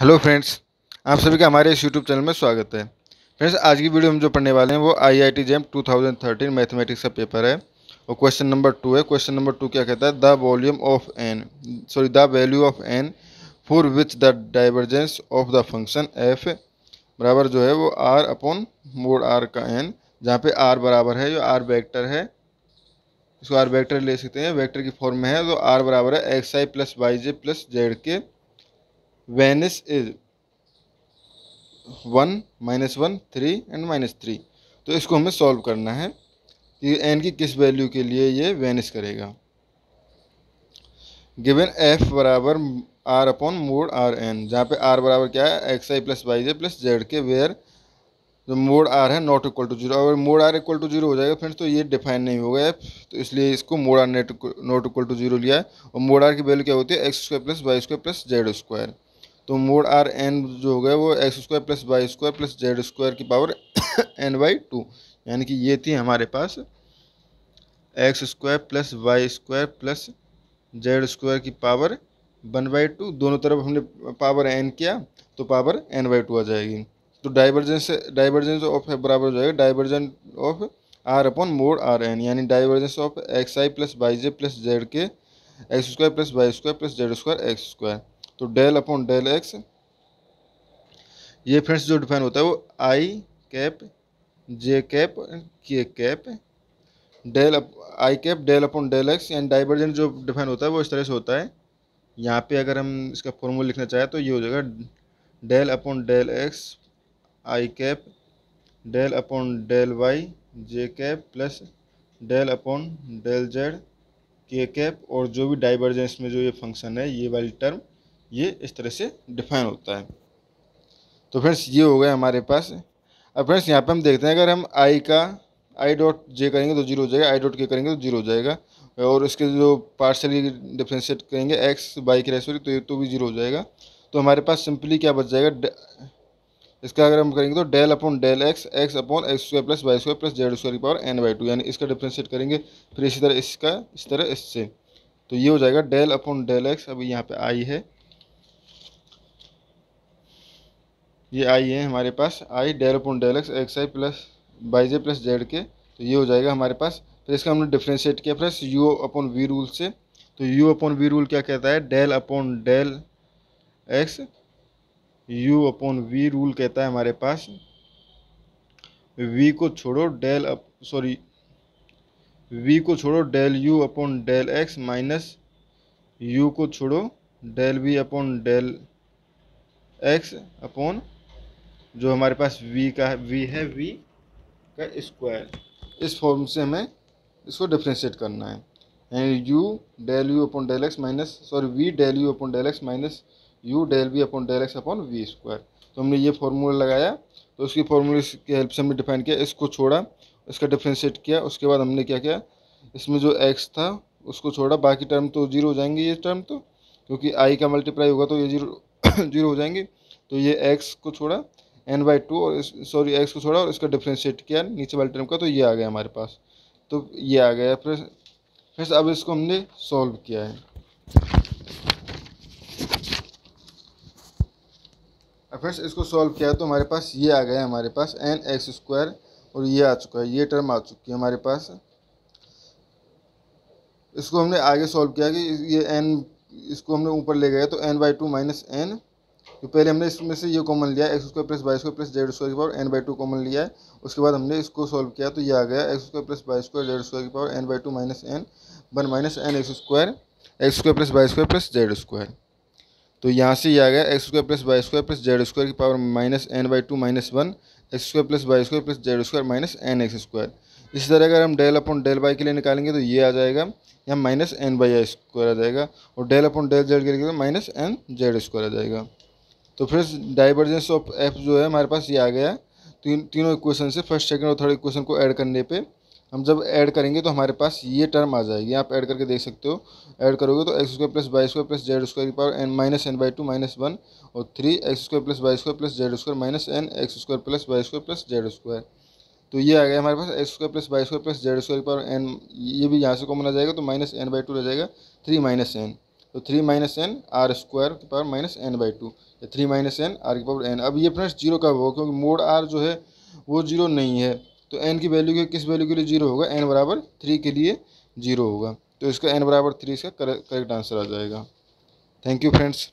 hello friends आप सभी का हमारे इस यूट्यूब चैनल में स्वागत है फ्रेंड्स आज की वीडियो हम जो पढ़ने वाले हैं वो I I T JEE two thousand thirteen mathematics का पेपर है और क्वेश्चन नंबर टू है क्वेश्चन नंबर टू क्या कहता है the volume of N sorry the value of N for which the divergence of the function F बराबर जो है वो आर अपॉन मोड आर का एन जहाँ पे आर बराबर है जो आर वैक्टर है इसको आर वैक्टर ले सकते हैं वैक्टर की फॉर्म में है तो आर बराबर है X I plus Y J plus Z K vanish is one minus one three and minus three तो इसको हमें सॉल्व करना है कि एन की किस वैल्यू के लिए ये वेनिस करेगा गिवन एफ बराबर R upon mod R N जहाँ पे आर बराबर क्या है X I plus Y J plus Z K where जो मोड आर है नॉट इक्वल टू जीरो अगर mod R equal to zero हो जाएगा फ्रेंड्स तो ये डिफाइन नहीं होगा एफ तो इसलिए इसको mod R net not equal to zero लिया है और मोड आर की वैल्यू क्या होती है X square plus Y square plus Z square तो मोड आर एन जो हो गया वो X square plus Y square plus Z square की पावर एन बाई टू यानी कि ये थी हमारे पास x square plus Y square plus Z square की पावर वन बाई टू दोनों तरफ हमने पावर एन किया तो पावर एन बाई टू आ जाएगी तो डाइवर्जेंस डाइवर्जेंस ऑफ बराबर हो जाएगा divergence of R upon mod R N यानी divergence of X I plus Y J plus Z K X square plus Y square plus Z square x square तो del upon del X ये friends जो define होता है वो I cap J cap K cap del I cap del upon del X and divergent जो define होता है वो इस तरह से होता है यहाँ पे अगर हम इसका फॉर्मूला लिखना चाहें तो ये हो जाएगा del upon del X I cap del upon del Y J cap plus del upon del Z K cap और जो भी डाइवर्जेंस में जो ये फंक्शन है ये वाली टर्म ये इस तरह से डिफाइन होता है तो फ्रेंड्स ये हो गया हमारे पास अब फ्रेंड्स यहाँ पे हम देखते हैं अगर हम आई का आई डॉट जे करेंगे तो जीरो हो जाएगा आई डॉट के करेंगे तो जीरो हो जाएगा और इसके जो पार्सली डिफ्रेंशिएट करेंगे एक्स बाई के रेसोरी तो ये तो भी जीरो हो जाएगा तो हमारे पास सिंपली क्या बच जाएगा इसका अगर हम करेंगे तो del upon del X X upon X square plus Y square plus Z square की पावर एन बाई टू यानी इसका डिफ्रेंशिएट करेंगे फिर इसी तरह इसका इस तरह इससे तो ये हो जाएगा डेल अपॉन डेल एक्स अभी यहाँ पे आई है ये आई है हमारे पास I del upon del X X I plus Y J plus Z K तो ये हो जाएगा हमारे पास फिर इसका हमने डिफ्रेंशिएट किया plus U upon V rule से तो यू अपॉन वी रूल क्या कहता है del upon del X U upon V rule कहता है हमारे पास वी को छोड़ो डेल अप सॉरी वी को छोड़ो del you upon del x minus U को छोड़ो del we upon del X upon जो हमारे पास वी का है वी है वी का स्क्वायर इस फॉर्म से हमें इसको डिफ्रेंशिएट करना है and u del you upon del x minus sorry v del you upon del x minus u del we upon del x upon v square तो हमने ये फॉर्मूला लगाया तो उसकी फॉर्मूले की हेल्प से हमने डिफाइन किया इसको छोड़ा इसका डिफ्रेंशिएट किया उसके बाद हमने क्या किया इसमें जो एक्स था उसको छोड़ा बाकी टर्म तो जीरो हो जाएंगे ये टर्म तो क्योंकि आई का मल्टीप्लाई होगा तो ये जीरो जीरो हो जाएंगे तो ये एक्स को छोड़ा एन बाई टू और सॉरी एक्स को छोड़ा और इसका डिफ्रेंशिएट किया नीचे वाले टर्म का तो ये आ गया हमारे पास तो ये आ गया फिर फिर अब इसको हमने सॉल्व किया है अब फिर इसको सॉल्व किया तो हमारे पास ये आ गया हमारे पास एन एक्स स्क्वायर और ये आ चुका है ये टर्म आ चुकी है हमारे पास इसको हमने आगे सॉल्व किया कि ये एन इसको हमने ऊपर ले गया तो n by two minus n तो पहले हमने इसमें से ये कॉमन लिया x square plus y square plus Z square की power N by two common लिया है उसके बाद हमने इसको सॉल्व किया तो ये आ गया x square plus y square z square की power N by two minus n one minus n x square x square plus y square plus Z square तो यहाँ से ये आ गया x square plus y square plus Z square की power minus n by two minus one x square plus y square plus Z square minus n x square इसी तरह अगर हम डेल अपॉन डेल बाई के लिए निकालेंगे तो ये आ जाएगा यहाँ माइनस एन बाई स्क्वायर आ जाएगा और डेल अपॉन डेल जेड के लिए माइनस एन जेड स्क्वायर आ जाएगा तो फिर डाइवर्जेंस ऑफ एफ जो है हमारे पास ये आ गया तीन तीनों इक्वेशन से फर्स्ट सेकंड और थर्ड इक्वेशन को ऐड करने पे हम जब ऐड करेंगे तो हमारे पास ये टर्म आ जाएगी आप ऐड करके देख सकते हो ऐड करोगे तो x square plus y square plus Z square की power n minus n by two minus one और three x square plus y square plus Z square minus n x square plus y square plus Z square तो ये आ गया हमारे पास x square plus y square plus Z square की power n ये भी यहाँ से कॉमन आ जाएगा तो माइनस एन बाई टू रह जाएगा थ्री माइनस एन तो three minus n r square के power minus n by two या थ्री माइनस एन आर के पावर एन अब ये फ्रेंड्स जीरो का होगा क्योंकि मोड आर जो है वो जीरो नहीं है तो एन की वैल्यू किस वैल्यू के लिए जीरो होगा एन बराबर थ्री के लिए जीरो होगा तो इसका एन बराबर थ्री इसका करेक्ट आंसर आ जाएगा थैंक यू फ्रेंड्स